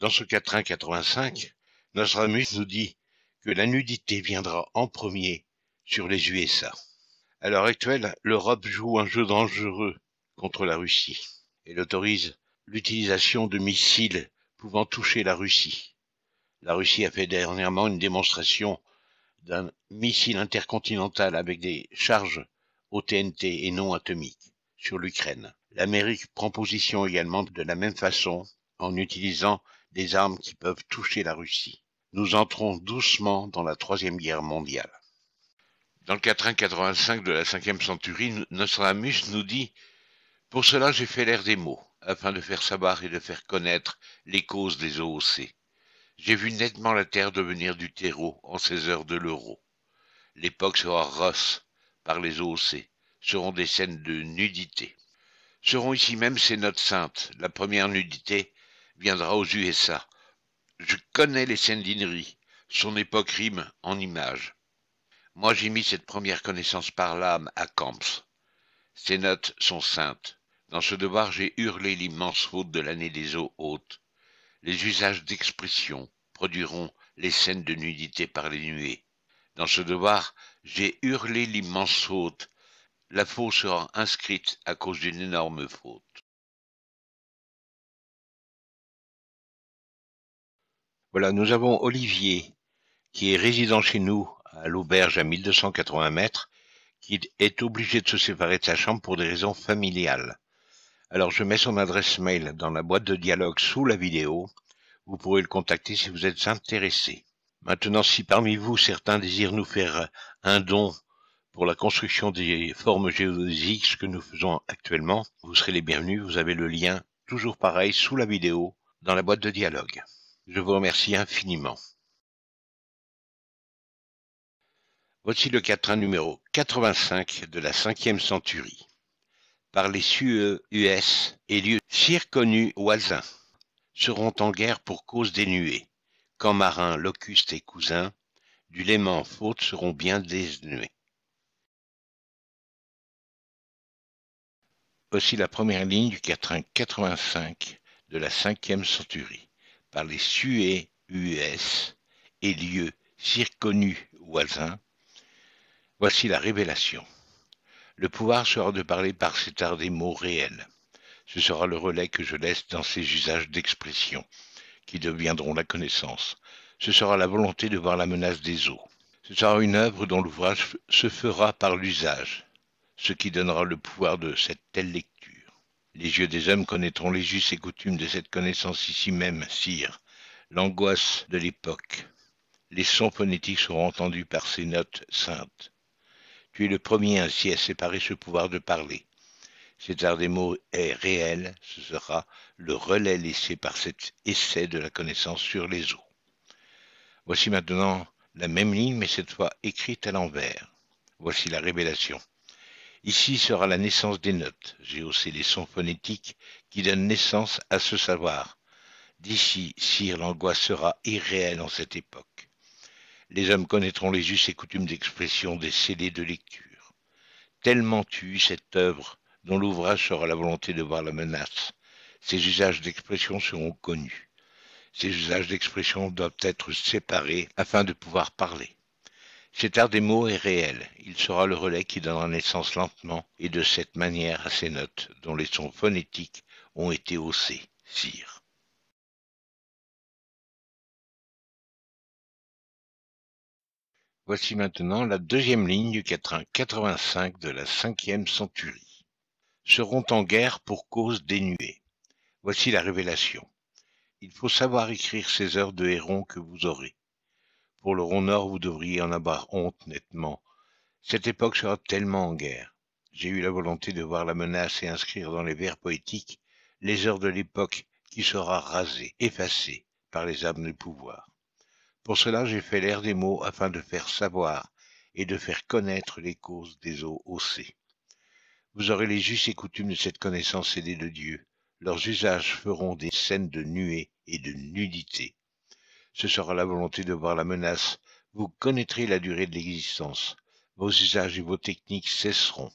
Dans ce quatrain 85, Nostradamus nous dit que la nudité viendra en premier sur les USA. À l'heure actuelle, l'Europe joue un jeu dangereux contre la Russie. Elle autorise l'utilisation de missiles pouvant toucher la Russie. La Russie a fait dernièrement une démonstration d'un missile intercontinental avec des charges au TNT et non atomiques sur l'Ukraine. L'Amérique prend position également de la même façon en utilisant des armes qui peuvent toucher la Russie. Nous entrons doucement dans la Troisième Guerre mondiale. Dans le 485 de la cinquième e centurie, Nostradamus nous dit Pour cela, j'ai fait l'air des mots, afin de faire savoir et de faire connaître les causes des OOC. J'ai vu nettement la terre devenir du terreau en ces heures de l'euro. L'époque sera rosse par les OOC, seront des scènes de nudité. Seront ici même ces notes saintes, la première nudité viendra aux USA. Je connais les scènes d'inerie, son époque rime en images. Moi j'ai mis cette première connaissance par l'âme à Camps. Ces notes sont saintes. Dans ce devoir j'ai hurlé l'immense faute de l'année des eaux hautes. Les usages d'expression produiront les scènes de nudité par les nuées. Dans ce devoir j'ai hurlé l'immense faute. La faute sera inscrite à cause d'une énorme faute. Voilà, nous avons Olivier, qui est résident chez nous, à l'auberge à 1280 mètres, qui est obligé de se séparer de sa chambre pour des raisons familiales. Alors je mets son adresse mail dans la boîte de dialogue sous la vidéo. Vous pourrez le contacter si vous êtes intéressé. Maintenant, si parmi vous certains désirent nous faire un don pour la construction des formes géodésiques, ce que nous faisons actuellement, vous serez les bienvenus. Vous avez le lien, toujours pareil, sous la vidéo, dans la boîte de dialogue. Je vous remercie infiniment. Voici le quatrain numéro 85 de la cinquième centurie, par les Sueus et lieux circonnus voisins, seront en guerre pour cause des nuées, quand marins, locustes et cousins, du léman faute seront bien dénués. Voici la première ligne du quatrain 85 de la cinquième centurie par les U.S. et lieux circonnus voisins, voici la révélation. Le pouvoir sera de parler par cet art des mots réels. Ce sera le relais que je laisse dans ces usages d'expression qui deviendront la connaissance. Ce sera la volonté de voir la menace des eaux. Ce sera une œuvre dont l'ouvrage se fera par l'usage, ce qui donnera le pouvoir de cette telle les yeux des hommes connaîtront les us et coutumes de cette connaissance ici même, sire. L'angoisse de l'époque. Les sons phonétiques seront entendus par ces notes saintes. Tu es le premier ainsi à séparer ce pouvoir de parler. Cet art des mots est réel, ce sera le relais laissé par cet essai de la connaissance sur les eaux. Voici maintenant la même ligne, mais cette fois écrite à l'envers. Voici la révélation. Ici sera la naissance des notes. J'ai aussi les sons phonétiques qui donnent naissance à ce savoir. D'ici, sire, l'angoisse sera irréelle en cette époque. Les hommes connaîtront les us et coutumes d'expression des scellés de lecture. Tellement tu cette œuvre, dont l'ouvrage sera la volonté de voir la menace. Ces usages d'expression seront connus. Ces usages d'expression doivent être séparés afin de pouvoir parler. Cet art des mots est réel. Il sera le relais qui donnera naissance lentement et de cette manière à ces notes dont les sons phonétiques ont été haussés. sire. Voici maintenant la deuxième ligne du quatrain 85 de la cinquième centurie. Seront en guerre pour cause dénuée. Voici la révélation. Il faut savoir écrire ces heures de héron que vous aurez. Pour le rond nord, vous devriez en avoir honte nettement. Cette époque sera tellement en guerre. J'ai eu la volonté de voir la menace et inscrire dans les vers poétiques les heures de l'époque qui sera rasée, effacée par les âmes du pouvoir. Pour cela, j'ai fait l'air des mots afin de faire savoir et de faire connaître les causes des eaux haussées. Vous aurez les us et coutumes de cette connaissance aidée de Dieu. Leurs usages feront des scènes de nuée et de nudité ce sera la volonté de voir la menace. Vous connaîtrez la durée de l'existence. Vos usages et vos techniques cesseront.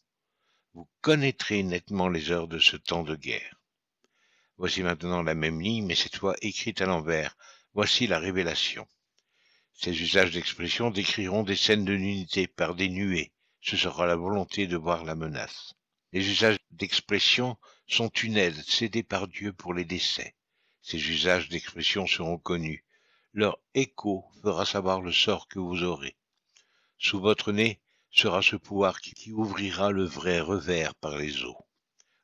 Vous connaîtrez nettement les heures de ce temps de guerre. Voici maintenant la même ligne, mais cette fois écrite à l'envers. Voici la révélation. Ces usages d'expression décriront des scènes de l'unité par des nuées. Ce sera la volonté de voir la menace. Les usages d'expression sont une aide cédée par Dieu pour les décès. Ces usages d'expression seront connus leur écho fera savoir le sort que vous aurez. Sous votre nez sera ce pouvoir qui ouvrira le vrai revers par les eaux.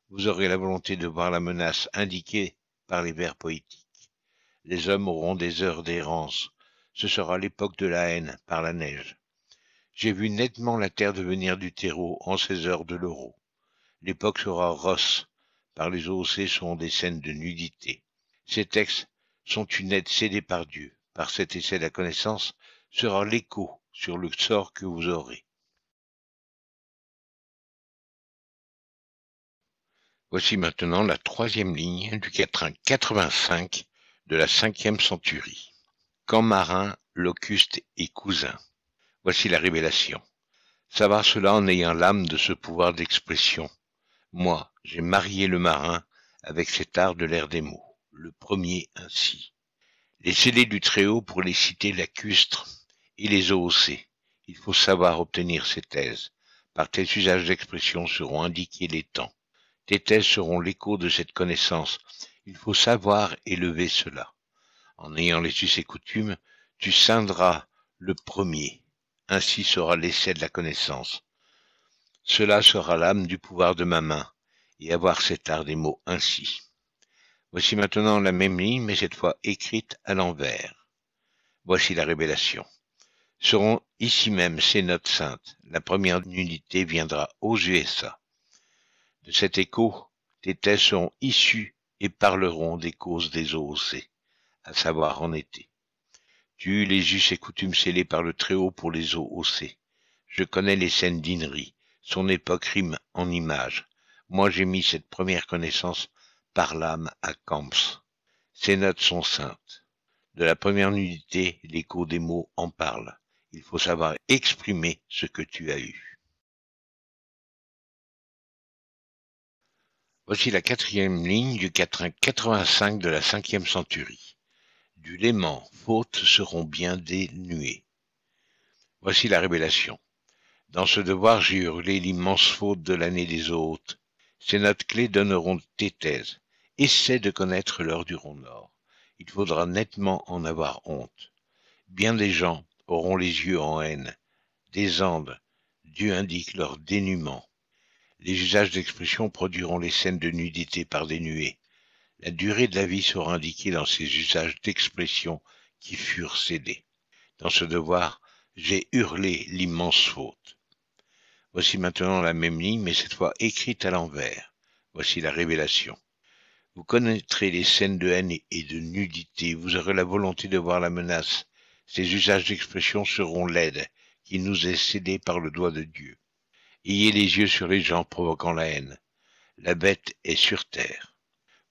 Vous aurez la volonté de voir la menace indiquée par les vers poétiques. Les hommes auront des heures d'errance. Ce sera l'époque de la haine par la neige. J'ai vu nettement la terre devenir du terreau en ces heures de l'euro. L'époque sera rosse, par les eaux haussées sont des scènes de nudité. Ces textes sont une aide cédée par Dieu par cet essai de la connaissance sera l'écho sur le sort que vous aurez. Voici maintenant la troisième ligne du 85 de la cinquième centurie. Quand marin, locuste et cousin. Voici la révélation. Savoir cela en ayant l'âme de ce pouvoir d'expression. Moi, j'ai marié le marin avec cet art de l'air des mots, le premier ainsi. Les scellés du Très-Haut, pour les citer lacustres, et les OOC. Il faut savoir obtenir ces thèses. Par tes usages d'expression seront indiqués les temps. Tes thèses seront l'écho de cette connaissance. Il faut savoir élever cela. En ayant les ces et coutumes, tu scindras le premier. Ainsi sera l'essai de la connaissance. Cela sera l'âme du pouvoir de ma main, et avoir cet art des mots ainsi. Voici maintenant la même ligne, mais cette fois écrite à l'envers. Voici la révélation. Seront ici même ces notes saintes. La première nullité viendra aux USA. De cet écho, tes thèses seront issues et parleront des causes des haussées, à savoir en été. Tu les us et coutumes scellés par le Très-Haut pour les haussées. Je connais les scènes d'inerie, son époque rime en images. Moi j'ai mis cette première connaissance par l'âme à Camps. Ces notes sont saintes. De la première nudité, l'écho des mots en parle. Il faut savoir exprimer ce que tu as eu. Voici la quatrième ligne du 85 de la cinquième centurie. Du léman, fautes seront bien dénuées. Voici la révélation. Dans ce devoir, j'ai hurlé l'immense faute de l'année des hôtes. Ces notes clés donneront tes thèses essaie de connaître l'heure du rond nord. Il faudra nettement en avoir honte. Bien des gens auront les yeux en haine. Des Andes, Dieu indique leur dénuement. Les usages d'expression produiront les scènes de nudité par des nuées. La durée de la vie sera indiquée dans ces usages d'expression qui furent cédés. Dans ce devoir, j'ai hurlé l'immense faute. Voici maintenant la même ligne, mais cette fois écrite à l'envers. Voici la révélation. Vous connaîtrez les scènes de haine et de nudité, vous aurez la volonté de voir la menace. Ces usages d'expression seront l'aide qui nous est cédée par le doigt de Dieu. Ayez les yeux sur les gens provoquant la haine. La bête est sur terre.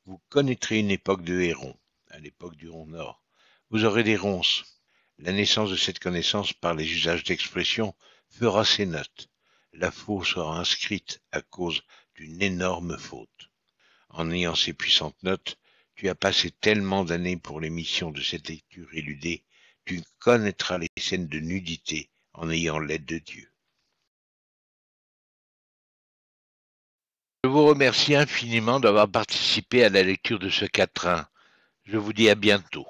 Vous connaîtrez une époque de Héron, à l'époque du Rond Nord. Vous aurez des ronces. La naissance de cette connaissance par les usages d'expression fera ses notes. La faute sera inscrite à cause d'une énorme faute en ayant ces puissantes notes, tu as passé tellement d'années pour l'émission de cette lecture éludée, tu connaîtras les scènes de nudité en ayant l'aide de Dieu. Je vous remercie infiniment d'avoir participé à la lecture de ce quatrain. Je vous dis à bientôt.